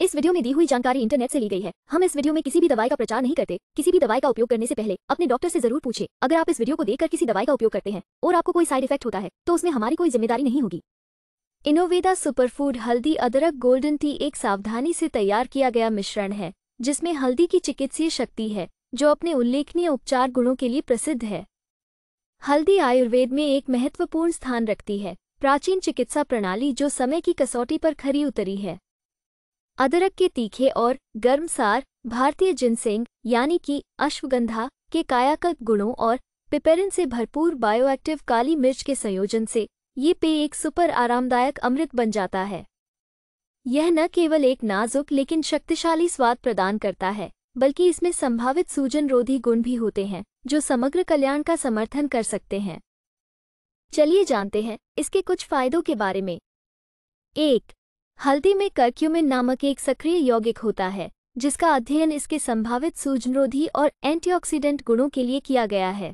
इस वीडियो में दी हुई जानकारी इंटरनेट से ली गई है हम इस वीडियो में किसी भी दवाई का प्रचार नहीं करते किसी भी दवाई का उपयोग करने से पहले अपने डॉक्टर से जरूर पूछे अगर आप इस वीडियो को देखकर किसी दवाई का उपयोग करते हैं और आपको कोई साइड इफेक्ट होता है तो उसमें हमारी कोई जिम्मेदारी नहीं होगी इनोवेदा सुपरफूड हल्दी अदरक गोल्डन टी एक सावधानी से तैयार किया गया मिश्रण है जिसमें हल्दी की चिकित्सीय शक्ति है जो अपने उल्लेखनीय उपचार गुणों के लिए प्रसिद्ध है हल्दी आयुर्वेद में एक महत्वपूर्ण स्थान रखती है प्राचीन चिकित्सा प्रणाली जो समय की कसौटी पर खरी उतरी है अदरक के तीखे और गर्मसार भारतीय जिनसेंग यानी कि अश्वगंधा के कायाकल्प गुणों और पिपेरिन से भरपूर बायोएक्टिव काली मिर्च के संयोजन से ये पेय एक सुपर आरामदायक अमृत बन जाता है यह न केवल एक नाजुक लेकिन शक्तिशाली स्वाद प्रदान करता है बल्कि इसमें संभावित सूजन रोधी गुण भी होते हैं जो समग्र कल्याण का समर्थन कर सकते हैं चलिए जानते हैं इसके कुछ फायदों के बारे में एक हल्दी में कर्क्यूमिन नामक एक सक्रिय यौगिक होता है जिसका अध्ययन इसके संभावित सूजनरोधी और एंटीऑक्सीडेंट गुणों के लिए किया गया है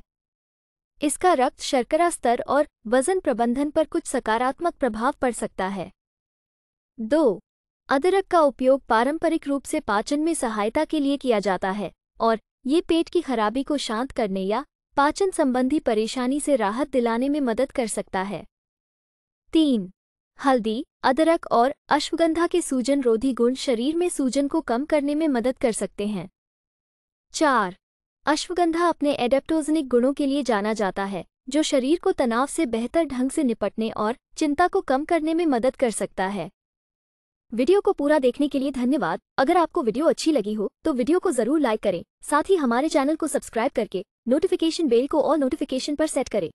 इसका रक्त शर्करा स्तर और वजन प्रबंधन पर कुछ सकारात्मक प्रभाव पड़ सकता है दो अदरक का उपयोग पारंपरिक रूप से पाचन में सहायता के लिए किया जाता है और ये पेट की खराबी को शांत करने या पाचन संबंधी परेशानी से राहत दिलाने में मदद कर सकता है तीन हल्दी अदरक और अश्वगंधा के सूजन रोधी गुण शरीर में सूजन को कम करने में मदद कर सकते हैं चार अश्वगंधा अपने एडेप्टोजनिक गुणों के लिए जाना जाता है जो शरीर को तनाव से बेहतर ढंग से निपटने और चिंता को कम करने में मदद कर सकता है वीडियो को पूरा देखने के लिए धन्यवाद अगर आपको वीडियो अच्छी लगी हो तो वीडियो को जरूर लाइक करें साथ ही हमारे चैनल को सब्सक्राइब करके नोटिफिकेशन बेल को और नोटिफिकेशन पर सेट करें